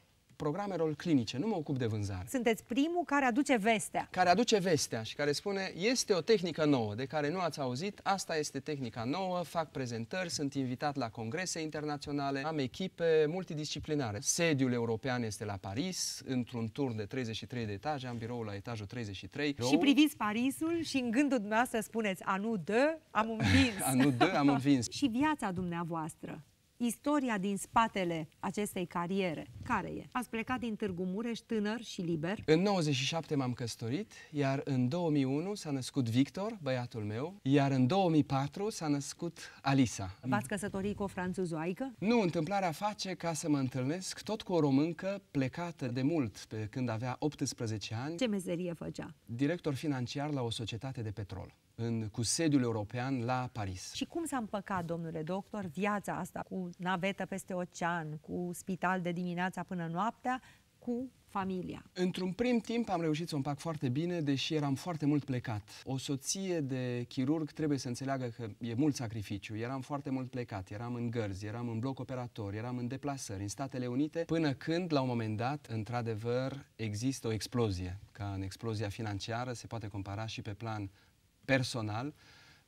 programelor clinice, nu mă ocup de vânzare. Sunteți primul care aduce vestea. Care aduce vestea și care spune, este o tehnică nouă de care nu ați auzit, asta este tehnica nouă, fac prezentări, sunt invitat la congrese internaționale, am echipe multidisciplinare. Sediul european este la Paris, într-un turn de 33 de etaje, am biroul la etajul 33. Și priviți Parisul și în gândul dumneavoastră spuneți, anu de, am învins. anu de, am învins. și viața dumneavoastră istoria din spatele acestei cariere. Care e? Ați plecat din Târgu Mureș tânăr și liber. În 97 m-am căsătorit, iar în 2001 s-a născut Victor, băiatul meu, iar în 2004 s-a născut Alisa. V-ați căsătorit cu o franțuzoaică? Nu, întâmplarea face ca să mă întâlnesc tot cu o româncă plecată de mult, pe când avea 18 ani. Ce mezerie făcea? Director financiar la o societate de petrol în, cu sediul european la Paris. Și cum s-a împăcat, domnule doctor, viața asta cu navetă peste ocean, cu spital de dimineața până noaptea, cu familia? Într-un prim timp am reușit să o împac foarte bine, deși eram foarte mult plecat. O soție de chirurg trebuie să înțeleagă că e mult sacrificiu. Eram foarte mult plecat, eram în gărzi, eram în bloc operator, eram în deplasări în Statele Unite, până când, la un moment dat, într-adevăr, există o explozie. Ca în explozia financiară se poate compara și pe plan personal,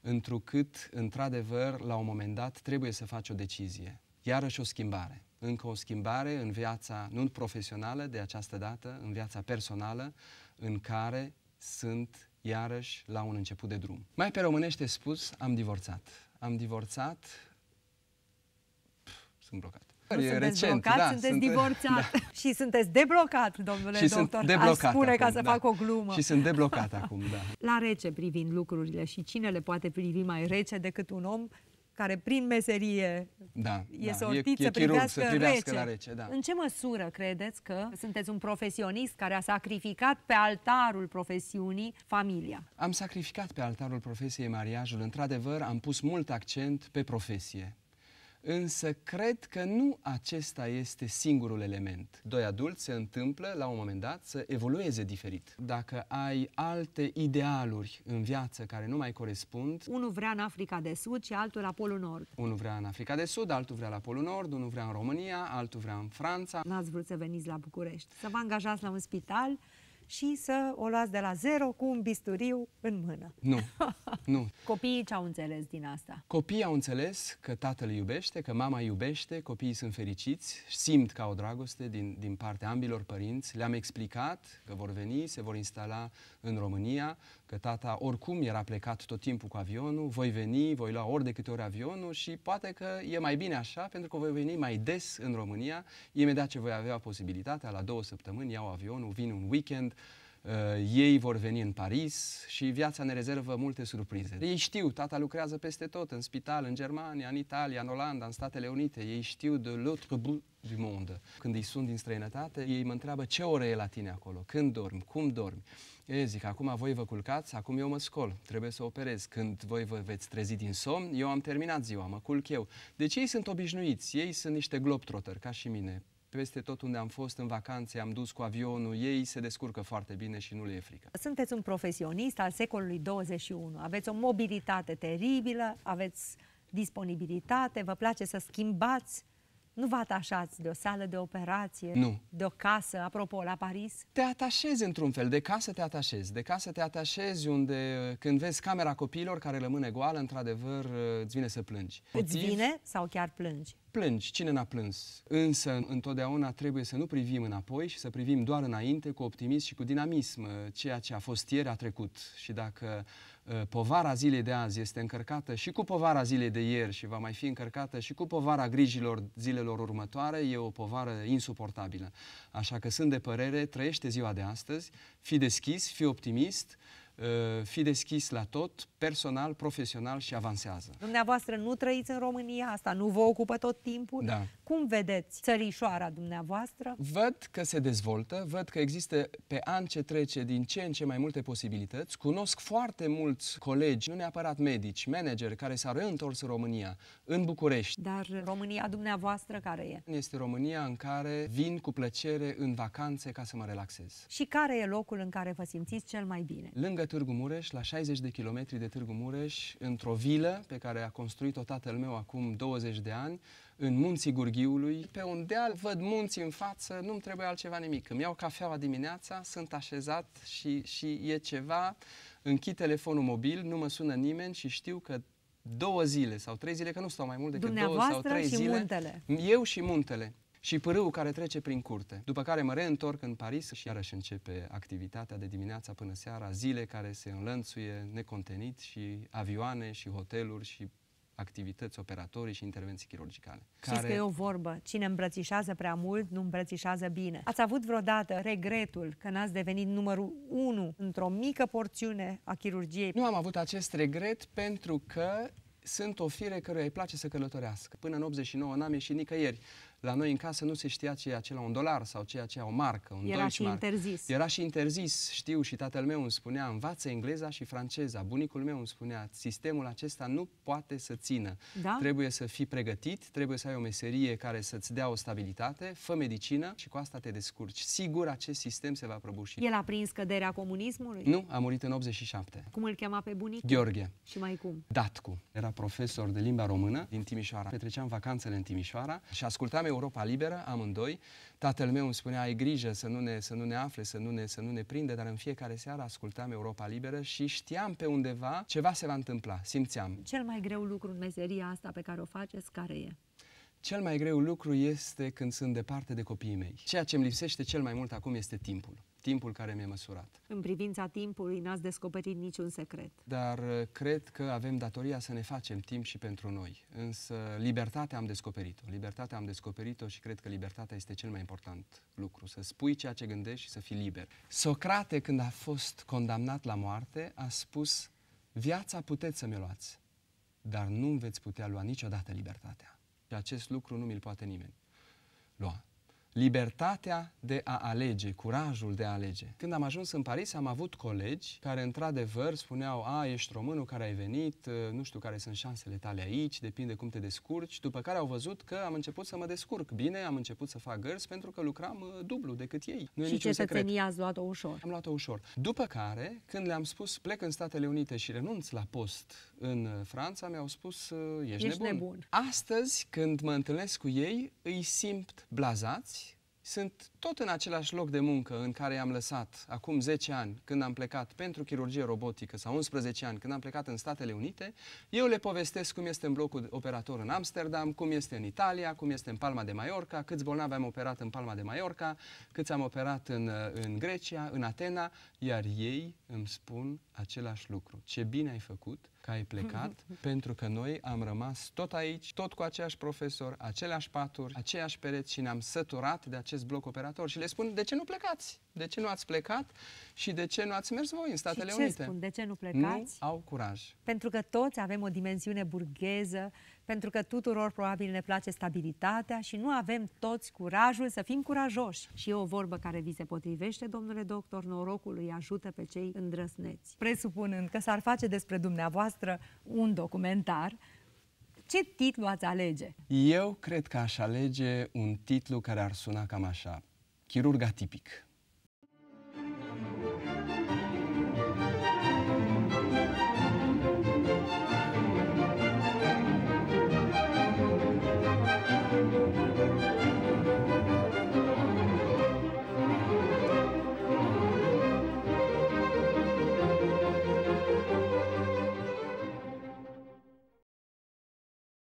întrucât, într-adevăr, la un moment dat trebuie să faci o decizie. Iarăși o schimbare. Încă o schimbare în viața, nu profesională de această dată, în viața personală, în care sunt iarăși la un început de drum. Mai pe românește spus, am divorțat. Am divorțat, Pff, sunt blocat. Nu e sunteți recent, blocat, da, sunteți sunt... divorțat da. și sunteți deblocat, domnule și doctor. Sunt deblocat Aș spune acum, ca să da. fac o glumă. Și sunt deblocat acum, da. La rece privind lucrurile și cine le poate privi mai rece decât un om care prin meserie da, este da. sortit e, e privească să privească rece. la rece. Da. În ce măsură credeți că sunteți un profesionist care a sacrificat pe altarul profesiunii familia? Am sacrificat pe altarul profesiei mariajul. Într-adevăr, am pus mult accent pe profesie Însă cred că nu acesta este singurul element. Doi adulți se întâmplă, la un moment dat, să evolueze diferit. Dacă ai alte idealuri în viață care nu mai corespund... Unul vrea în Africa de Sud și altul la Polul Nord. Unul vrea în Africa de Sud, altul vrea la Polul Nord, unul vrea în România, altul vrea în Franța. N-ați vrut să veniți la București, să vă angajați la un spital și să o luați de la zero cu un bisturiu în mână. Nu, nu. Copiii ce au înțeles din asta? Copiii au înțeles că tatăl iubește, că mama iubește, copiii sunt fericiți, simt ca o dragoste din, din partea ambilor părinți. Le-am explicat că vor veni, se vor instala în România, că tata oricum era plecat tot timpul cu avionul, voi veni, voi lua ori de câte ori avionul și poate că e mai bine așa, pentru că voi veni mai des în România, imediat ce voi avea posibilitatea, la două săptămâni iau avionul, vin un weekend, Eh, ei vor veni în Paris și viața ne rezervă multe surprize. Ei știu, tata lucrează peste tot, în spital, în Germania, în Italia, în Olanda, în Statele Unite. Ei știu de l'autre bout du monde. Când îi sunt din străinătate, ei mă întreabă ce ore e la tine acolo, când dormi, cum dormi. Ei zic, acum voi vă culcați, acum eu mă scol, trebuie să operez. Când voi vă veți trezi din somn, eu am terminat ziua, mă culc eu. Deci ei sunt obișnuiți, ei sunt niște globtrotter, ca și mine, peste tot unde am fost în vacanțe, am dus cu avionul, ei se descurcă foarte bine și nu le e frică. Sunteți un profesionist al secolului 21, aveți o mobilitate teribilă, aveți disponibilitate, vă place să schimbați nu vă atașați de o sală de operație, nu. de o casă, apropo, la Paris? Te atașezi într-un fel, de casă te atașezi. De casă te atașezi unde când vezi camera copiilor care rămâne goală, într-adevăr îți vine să plângi. Îți vine sau chiar plângi? Plângi, cine n-a plâns? Însă, întotdeauna trebuie să nu privim înapoi și să privim doar înainte cu optimism și cu dinamism. Uh, ceea ce a fost ieri a trecut și dacă uh, povara zilei de azi este încărcată și cu povara zilei de ieri și va mai fi încărcată și cu povara grijilor zilelor următoare, e o povară insuportabilă. Așa că sunt de părere, trăiește ziua de astăzi, fi deschis, fi optimist, Uh, fii deschis la tot, personal, profesional și avansează. Dumneavoastră nu trăiți în România asta, nu vă ocupă tot timpul. Da. Cum vedeți țărișoara dumneavoastră? Văd că se dezvoltă, văd că există pe an ce trece din ce în ce mai multe posibilități. Cunosc foarte mulți colegi, nu neapărat medici, manageri, care s-au reîntors în România, în București. Dar România dumneavoastră care e? Este România în care vin cu plăcere în vacanțe ca să mă relaxez. Și care e locul în care vă simțiți cel mai bine? Lângă Târgu Mureș, la 60 de kilometri de Târgu Mureș, într-o vilă pe care a construit-o tatăl meu acum 20 de ani, în munții Gurghiului. Pe un deal văd munții în față, nu-mi trebuie altceva nimic. Îmi iau cafeaua dimineața, sunt așezat și, și e ceva, închid telefonul mobil, nu mă sună nimeni și știu că două zile sau trei zile, că nu stau mai mult decât două sau trei și zile. Muntele. Eu și muntele și pârâul care trece prin curte. După care mă reîntorc în Paris și iarăși începe activitatea de dimineața până seara, zile care se înlănțuie necontenit și avioane și hoteluri și activități operatorii și intervenții chirurgicale. Știți care... că e o vorbă, cine îmbrățișează prea mult, nu îmbrățișează bine. Ați avut vreodată regretul că n-ați devenit numărul 1 într-o mică porțiune a chirurgiei? Nu am avut acest regret pentru că sunt o fire care îi place să călătorească. Până în 89 n-am ieșit nicăieri. La noi în casă nu se știa ce e acela un dolar sau ce e aceea o marcă, un Era și interzis. Era și interzis, știu, și tatăl meu îmi spunea, învață engleza și franceza. Bunicul meu îmi spunea, sistemul acesta nu poate să țină. Da? Trebuie să fii pregătit, trebuie să ai o meserie care să-ți dea o stabilitate, fă medicină și cu asta te descurci. Sigur, acest sistem se va prăbuși. El a prins căderea comunismului? Nu, a murit în 87. Cum îl chema pe bunic? Gheorghe. Și mai cum? Datcu. Era profesor de limba română din Timișoara. Petreceam vacanțele în Timișoara și ascultam Europa Liberă, amândoi. Tatăl meu îmi spunea, ai grijă să nu ne, să nu ne afle, să nu ne, să nu ne prinde, dar în fiecare seară ascultam Europa Liberă și știam pe undeva ceva se va întâmpla, simțeam. Cel mai greu lucru în meseria asta pe care o faceți, care e? Cel mai greu lucru este când sunt departe de copiii mei. Ceea ce îmi lipsește cel mai mult acum este timpul timpul care mi-e măsurat. În privința timpului n-ați descoperit niciun secret. Dar uh, cred că avem datoria să ne facem timp și pentru noi. Însă libertatea am descoperit-o. Libertatea am descoperit-o și cred că libertatea este cel mai important lucru. Să spui ceea ce gândești și să fii liber. Socrate, când a fost condamnat la moarte, a spus Viața puteți să mi luați, dar nu veți putea lua niciodată libertatea. Și acest lucru nu mi-l poate nimeni lua libertatea de a alege, curajul de a alege. Când am ajuns în Paris, am avut colegi care, într-adevăr, spuneau, a, ești românul care ai venit, nu știu care sunt șansele tale aici, depinde cum te descurci, după care au văzut că am început să mă descurc bine, am început să fac gărzi pentru că lucram uh, dublu decât ei. Nu și cetățenia ați luat-o ușor. Am luat-o ușor. După care, când le-am spus, plec în Statele Unite și renunț la post în uh, Franța, mi-au spus, uh, ești, ești nebun. nebun. Astăzi, când mă întâlnesc cu ei, îi simt blazați, sunt tot în același loc de muncă în care i-am lăsat acum 10 ani când am plecat pentru chirurgie robotică sau 11 ani când am plecat în Statele Unite. Eu le povestesc cum este în blocul operator în Amsterdam, cum este în Italia, cum este în Palma de Mallorca, câți bolnavi am operat în Palma de Mallorca, câți am operat în, uh, în Grecia, în Atena, iar ei îmi spun același lucru. Ce bine ai făcut, că ai plecat, pentru că noi am rămas tot aici, tot cu aceiași profesor aceleași paturi, aceiași pereți și ne-am săturat de acest bloc operator. Și le spun, de ce nu plecați? De ce nu ați plecat și de ce nu ați mers voi în Statele și ce Unite? Spun? De ce nu plecați? Nu au curaj. Pentru că toți avem o dimensiune burgheză pentru că tuturor probabil ne place stabilitatea și nu avem toți curajul să fim curajoși. Și e o vorbă care vi se potrivește, domnule doctor, norocul îi ajută pe cei îndrăsneți. Presupunând că s-ar face despre dumneavoastră un documentar, ce titlu ați alege? Eu cred că aș alege un titlu care ar suna cam așa. Chirurg atipic.